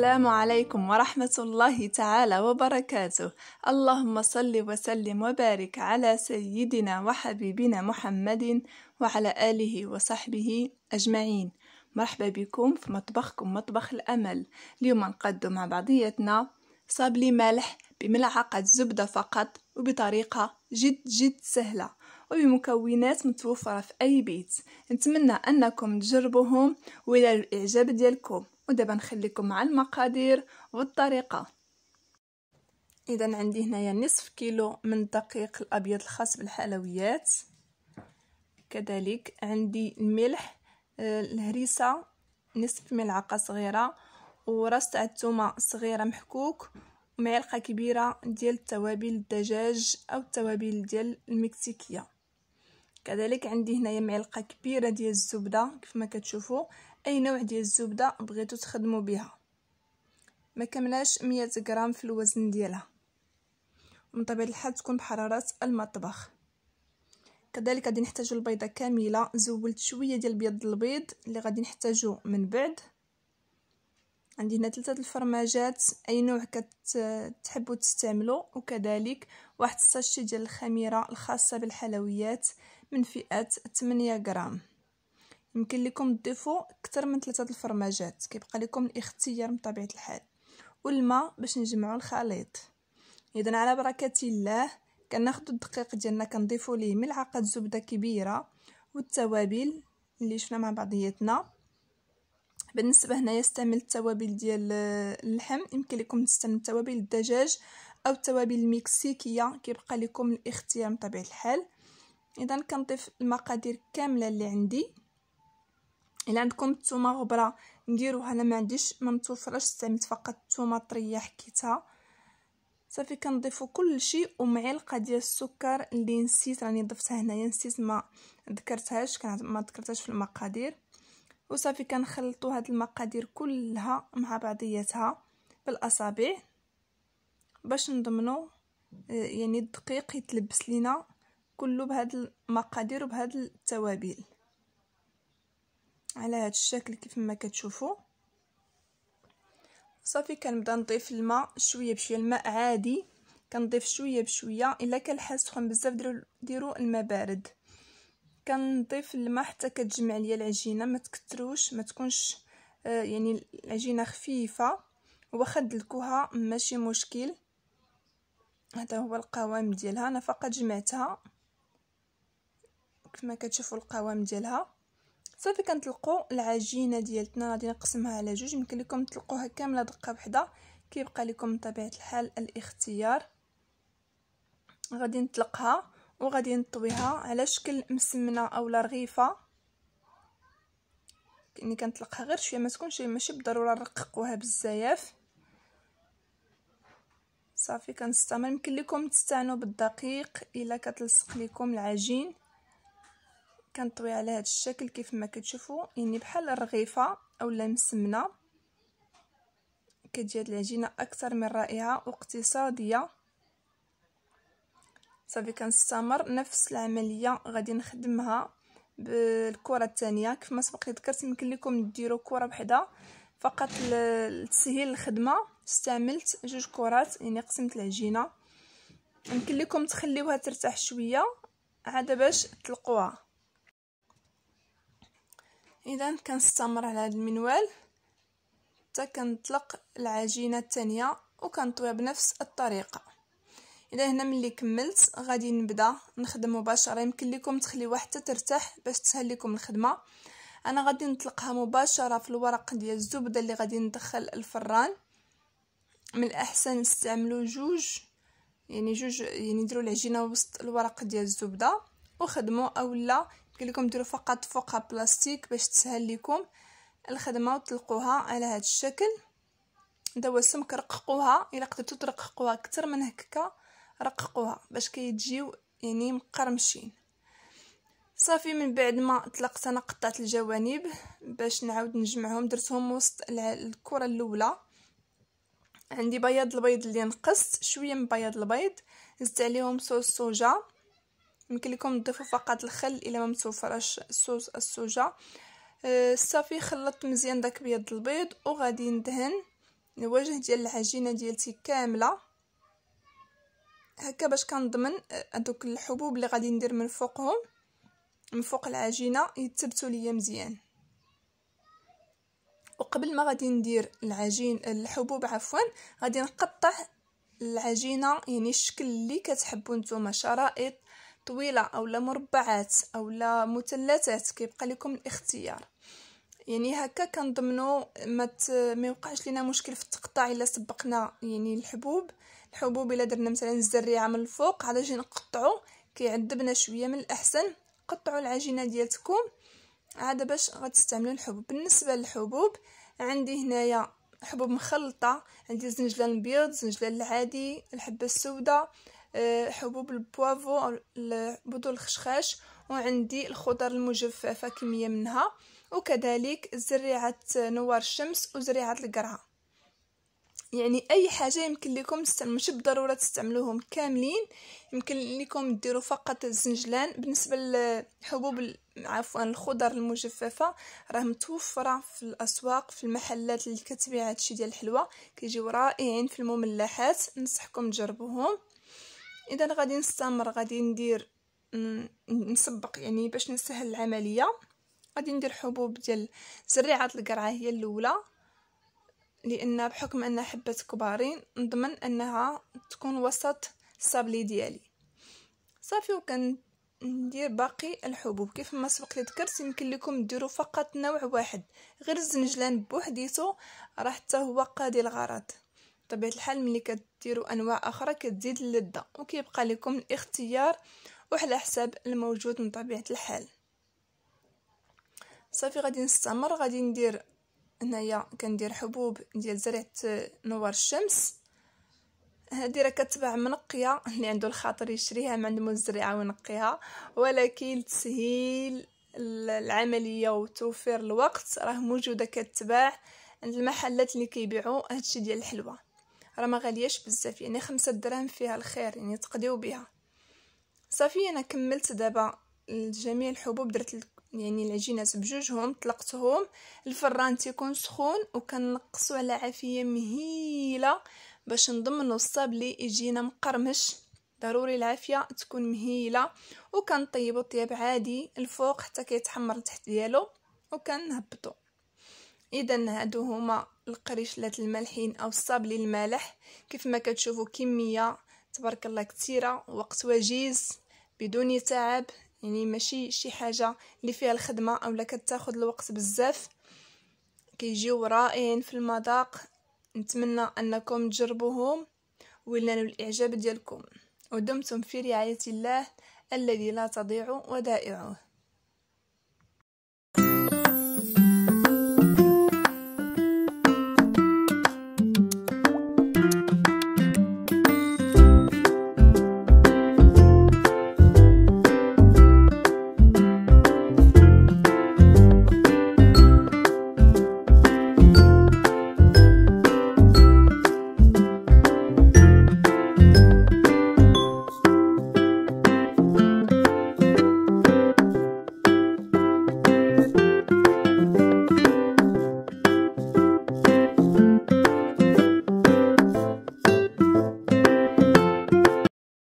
السلام عليكم ورحمة الله تعالى وبركاته اللهم صل وسلم وبارك على سيدنا وحبيبنا محمد وعلى آله وصحبه أجمعين مرحبا بكم في مطبخكم مطبخ الأمل اليوم نقدم مع بعضيتنا صابلي ملح بملعقة زبدة فقط وبطريقة جد جد سهلة وبمكونات متوفرة في أي بيت نتمنى أنكم تجربوهم وإلى الإعجاب ديالكم ودابا نخليكم مع المقادير والطريقه اذا عندي هنايا نصف كيلو من الدقيق الابيض الخاص بالحلويات كذلك عندي الملح آه، الهريسه نصف ملعقه صغيره وراس تاع الثومه صغيره محكوك ومعلقه كبيره ديال التوابل الدجاج او التوابل ديال المكسيكيه كذلك عندي هنايا معلقه كبيره ديال الزبده كيف ما كتشوفوا اي نوع ديال الزبده بغيتو تخدموا بها ما كملاش 100 غرام في الوزن ديالها من طبيعه الحال تكون بحراره المطبخ كذلك غادي نحتاجو البيضه كامله زولت شويه ديال بيض البيض اللي غادي نحتاجو من بعد عندي هنا ثلاثه الفرماجات اي نوع كتحبوا تستعملوا وكذلك واحد الساشي ديال الخميره الخاصه بالحلويات من فئة 8 غرام يمكن لكم تضيفوا اكثر من ثلاثه الفرماجات كيبقى لكم الاختيار بطبيعه الحال والماء باش نجمعوا الخليط اذا على بركه الله كناخذوا الدقيق ديالنا كنضيفوا ليه ملعقه زبده كبيره والتوابل اللي شفنا مع بعضياتنا بالنسبه هنايا استعملت التوابل ديال آه، اللحم يمكن لكم تستعمل توابل الدجاج او التوابل المكسيكيه كيبقى لكم الاختيار بطبيعه الحال اذا كنضيف المقادير كامله اللي عندي الا عندكم الثومه غبره نديروها انا ما عنديش ما متوفرش استعملت فقط الثومه طريه حكيتها صافي كنضيفو كل شيء ومعلقه ديال السكر اللي نسيت راني ضفتها هنايا نسيت ما ذكرتهاش كان ما ذكرتهاش في المقادير وصافي كنخلطوا هاد المقادير كلها مع بعضياتها بالاصابع باش نضمنوا آه، يعني الدقيق يتلبس لينا كله بهاد المقادير وبهاد التوابل على هاد الشكل كيف ما كتشوفوا صافي كنبدا نضيف الماء شويه بشويه الماء عادي كنضيف شويه بشويه الا كان الحال سخون بزاف ديروا ديروا الماء بارد كنضيف الماء حتى كتجمع ليا العجينه ما تكتروش ما تكونش آه، يعني العجينه خفيفه واخا دلكوها ماشي مشكل هذا هو القوام ديالها انا فقط جمعتها كما كتشوفوا القوام ديالها صافي كنطلقوا العجينه ديالتنا غادي نقسمها على جوج يمكن لكم تطلقوها كامله دقه بحده كيبقى لكم بطبيعه الحال الاختيار غادي نطلقها وغادي نطويها على شكل مسمنه اولا رغيفه كني كنطلقها غير شويه ما تكونش ماشي بالضروره نرققوها بزاف صافي كنستعمل يمكن لكم تستعنوا بالدقيق الا كتلصق لكم العجين كنطوي على هذا الشكل كيف ما كتشوفوا يعني بحال الرغيفه اولا مسمنه كتجي هاد العجينه اكثر من رائعه واقتصاديه صافي كنستمر نفس العمليه غادي نخدمها بالكره الثانيه كيف ما سبق لي ذكرت يمكن لكم ديروا كره بحدا فقط لتسهيل الخدمه استعملت جوج كرات يعني قسمت العجينه يمكن لكم تخليوها ترتاح شويه عاد باش تلقوها اذا كنستمر على هذا المنوال حتى كنطلق العجينه الثانيه وكنطويها بنفس الطريقه اذا هنا ملي كملت غادي نبدا نخدم مباشره يمكن لكم تخليوها حتى ترتاح باش تسهل لكم الخدمه انا غادي نطلقها مباشره في الورق ديال الزبده اللي غادي ندخل الفران من الاحسن نستعملوا جوج يعني جوج يعني ديروا العجينه وسط الورق ديال الزبده وخدموا اولا قال لكم ديروا فقط فوقها بلاستيك باش تسهل لكم الخدمه وتلقوها على هذا الشكل السمك رققوها الا قدرتو ترققوها اكثر من هكا رققوها باش كيتجيو يعني مقرمشين صافي من بعد ما طلقت انا قطعت الجوانب باش نعاود نجمعهم درتهم وسط الكره الاولى عندي بياض البيض اللي نقصت شويه من بياض البيض زدت عليهم صوص صوجا يمكن لكم تضيفوا فقط الخل الا ما متوفرش الصوص السوجة آه، صافي خلطت مزيان داك بيض البيض وغادي ندهن الوجه ديال العجينه ديالتي كامله هكا باش كنضمن هذوك آه، الحبوب اللي غادي ندير من فوقهم من فوق العجينه يتثبتوا ليا مزيان وقبل ما غادي ندير العجين الحبوب عفوا غادي نقطع العجينه يعني الشكل اللي كتحبوا نتوما شرائط طويله او لا مربعات او لا مثلثات كيبقى لكم الاختيار يعني هكا كنضمنو ما ميوقعش يوقعش لنا مشكل في التقطاع الا سبقنا يعني الحبوب الحبوب الا درنا مثلا الزريعه من الفوق عاد جي نقطعو كيعذبنا شويه من الاحسن قطعوا العجينه ديالتكم عاد باش غتستعملوا الحبوب بالنسبه للحبوب عندي هنايا حبوب مخلطه عندي الزنجلان البيض الزنجلان العادي الحبه السوداء آه، حبوب البوافو بدو الخشخاش وعندي الخضر المجففه كميه منها وكذلك زريعه نوار الشمس وزريعه القرعه يعني اي حاجه يمكن لكم تستعملوا بالضروره تستعملوهم كاملين يمكن لكم ديروا فقط الزنجلان بالنسبه للحبوب عفوا الخضر المجففه راه متوفره في الاسواق في المحلات اللي كتبيع هادشي ديال الحلوى كيجيو رائعين في المملحات نصحكم تجربوهم اذا غادي نستمر غادي ندير نسبق يعني باش نسهل العمليه غادي ندير حبوب ديال زريعه القرعه هي الاولى لان بحكم انها حبه كبارين نضمن انها تكون وسط الصابلي ديالي صافي وكن ندير باقي الحبوب كيف ما سبق لي ذكرت يمكن لكم ديروا فقط نوع واحد غير الزنجلان بوحديتو راه حتى هو قاضي الغرض بطبيعه الحال ملي كديروا انواع اخرى كتزيد اللذه وكيبقى لكم الاختيار وعلى حساب الموجود من طبيعه الحال صافي غادي نستمر غادي ندير هنايا كندير حبوب ديال زريعه نوار الشمس هذه راه كتباع منقيه اللي عنده الخاطر يشريها من عند مزرعه وينقيها ولكن تسهيل العمليه وتوفير الوقت راه موجوده كتباع عند المحلات اللي كيبيعوا هادشي ديال الحلوى راه ما غالياش بزاف يعني خمسة دراهم فيها الخير يعني تقضيو بها صافي انا كملت دابا جميع الحبوب درت يعني العجينات بجوجهم طلقتهم الفران تيكون سخون وكنقصو على عافيه مهيله باش نضمنو الصاب لي يجينا مقرمش ضروري العافيه تكون مهيله وكنطيبو طياب عادي الفوق حتى كيتحمر التحت ديالو وكنهبطو اذا هادو هما القريشلات المالحين او الصابلي المالح كيف ما كتشوفوا كميه تبارك الله كثيره وقت وجيز بدون تعب يعني ماشي شي حاجه اللي فيها الخدمه اولا كتاخذ الوقت بزاف كيجيو رائعين في المذاق نتمنى انكم تجربوهم وينالوا الاعجاب ديالكم ودمتم في رعايه الله الذي لا تضيع ودائعه